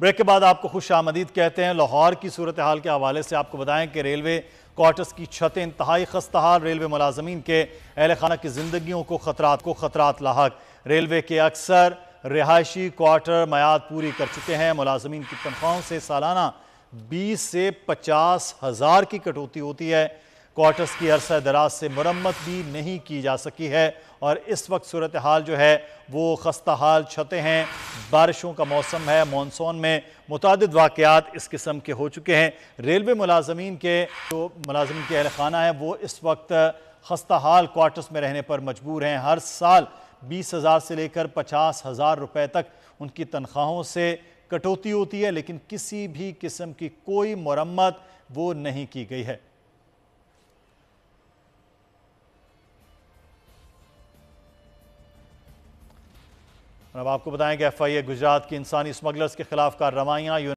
break के बाद आपको खुश आमदीद कहते हैं लाहौर की सूरत हाल के हवाले से आपको बताएं कि रेलवे क्वार्टर्स की छतें इंतहाई खस्ताहाल रेलवे मुलाजमीन के अहल खाना की जिंदगियों को खतरा को खतरात लाक रेलवे के अक्सर रिहायशी क्वार्टर मैद पूरी कर चुके हैं मुलाजमीन की तनख्वाहों से सालाना बीस से पचास हज़ार की कटौती होती है क्वार्टर्स की अरसा दराज से मरम्मत भी नहीं की जा सकी है और इस वक्त सूरत हाल जो है वो खस्ता हाल छतें हैं बारिशों का मौसम है मानसून में मुतद वाक़ात इस किस्म के हो चुके हैं रेलवे मुलाजमीन के जो तो के अहल खाना है वो इस वक्त खस्ता हाल क्वार्टर्स में रहने पर मजबूर हैं हर साल बीस हज़ार से लेकर पचास हज़ार रुपये तक उनकी तनख्वाहों से कटौती होती है लेकिन किसी भी किस्म की कोई मरम्मत वो नहीं की गई है अब आपको बताएं कि एफ आई ए गुजरात की इंसानी स्मगलर्स के खिलाफ कार्रवाइयाँ